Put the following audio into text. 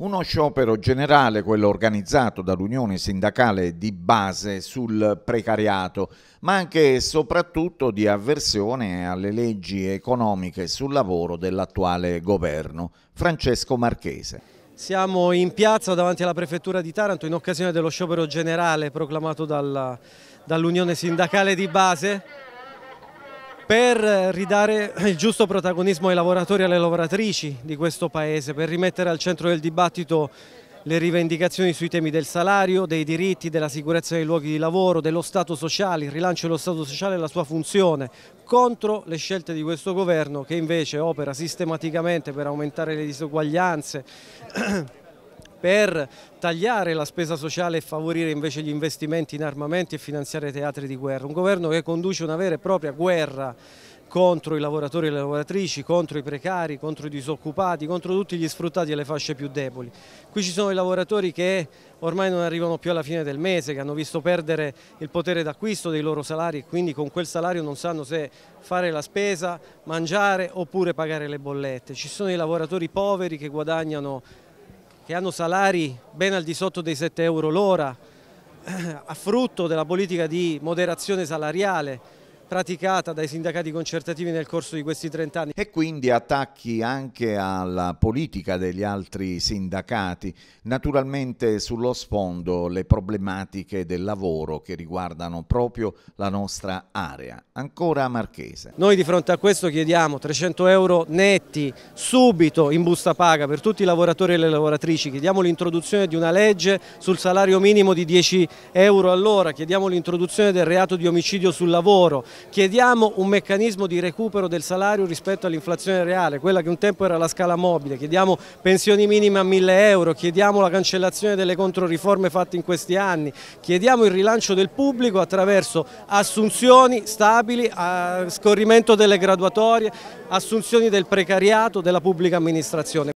Uno sciopero generale, quello organizzato dall'Unione Sindacale di base sul precariato, ma anche e soprattutto di avversione alle leggi economiche sul lavoro dell'attuale governo. Francesco Marchese. Siamo in piazza davanti alla prefettura di Taranto in occasione dello sciopero generale proclamato dall'Unione dall Sindacale di base per ridare il giusto protagonismo ai lavoratori e alle lavoratrici di questo Paese, per rimettere al centro del dibattito le rivendicazioni sui temi del salario, dei diritti, della sicurezza dei luoghi di lavoro, dello Stato sociale, il rilancio dello Stato sociale e la sua funzione, contro le scelte di questo governo che invece opera sistematicamente per aumentare le disuguaglianze, per tagliare la spesa sociale e favorire invece gli investimenti in armamenti e finanziare teatri di guerra. Un governo che conduce una vera e propria guerra contro i lavoratori e le lavoratrici, contro i precari, contro i disoccupati, contro tutti gli sfruttati e le fasce più deboli. Qui ci sono i lavoratori che ormai non arrivano più alla fine del mese, che hanno visto perdere il potere d'acquisto dei loro salari e quindi con quel salario non sanno se fare la spesa, mangiare oppure pagare le bollette. Ci sono i lavoratori poveri che guadagnano che hanno salari ben al di sotto dei 7 euro l'ora, a frutto della politica di moderazione salariale praticata dai sindacati concertativi nel corso di questi 30 anni. E quindi attacchi anche alla politica degli altri sindacati, naturalmente sullo sfondo le problematiche del lavoro che riguardano proprio la nostra area, ancora marchese. Noi di fronte a questo chiediamo 300 euro netti subito in busta paga per tutti i lavoratori e le lavoratrici, chiediamo l'introduzione di una legge sul salario minimo di 10 euro all'ora, chiediamo l'introduzione del reato di omicidio sul lavoro, Chiediamo un meccanismo di recupero del salario rispetto all'inflazione reale, quella che un tempo era la scala mobile, chiediamo pensioni minime a 1000 euro, chiediamo la cancellazione delle controriforme fatte in questi anni, chiediamo il rilancio del pubblico attraverso assunzioni stabili, scorrimento delle graduatorie, assunzioni del precariato della pubblica amministrazione.